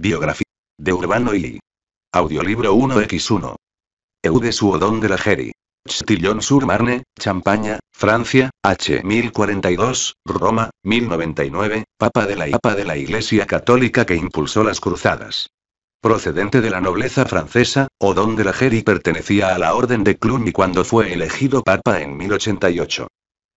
Biografía de Urbano y Audiolibro 1x1. Eude Odón de la Geri. Châtillon-sur-Marne, Champaña, Francia, H1042, Roma, 1099, Papa de, la, Papa de la Iglesia Católica que impulsó las cruzadas. Procedente de la nobleza francesa, Odón de la Geri pertenecía a la Orden de Cluny cuando fue elegido Papa en 1088.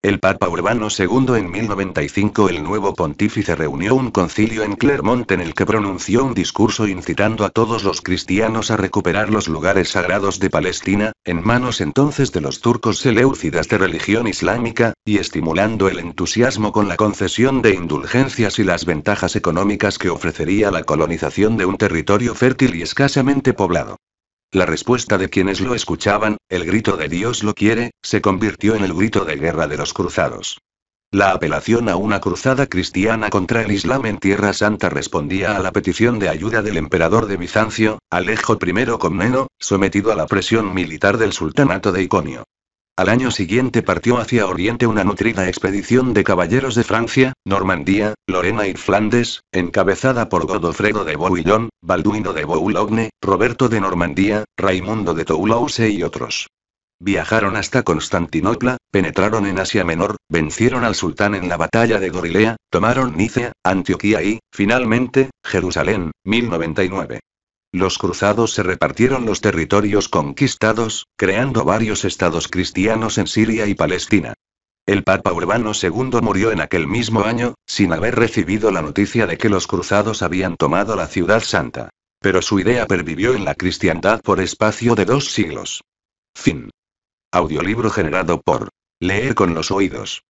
El Papa Urbano II en 1095 el nuevo pontífice reunió un concilio en Clermont en el que pronunció un discurso incitando a todos los cristianos a recuperar los lugares sagrados de Palestina, en manos entonces de los turcos seleucidas de religión islámica, y estimulando el entusiasmo con la concesión de indulgencias y las ventajas económicas que ofrecería la colonización de un territorio fértil y escasamente poblado. La respuesta de quienes lo escuchaban, el grito de Dios lo quiere, se convirtió en el grito de guerra de los cruzados. La apelación a una cruzada cristiana contra el Islam en Tierra Santa respondía a la petición de ayuda del emperador de Bizancio, Alejo I Comneno, sometido a la presión militar del sultanato de Iconio. Al año siguiente partió hacia Oriente una nutrida expedición de caballeros de Francia, Normandía, Lorena y Flandes, encabezada por Godofredo de Bouillon, Balduino de Boulogne, Roberto de Normandía, Raimundo de Toulouse y otros. Viajaron hasta Constantinopla, penetraron en Asia Menor, vencieron al sultán en la batalla de Gorilea, tomaron Nicea, Antioquía y, finalmente, Jerusalén, 1099. Los cruzados se repartieron los territorios conquistados, creando varios estados cristianos en Siria y Palestina. El Papa Urbano II murió en aquel mismo año, sin haber recibido la noticia de que los cruzados habían tomado la ciudad santa. Pero su idea pervivió en la cristiandad por espacio de dos siglos. Fin. Audiolibro generado por Leer con los oídos.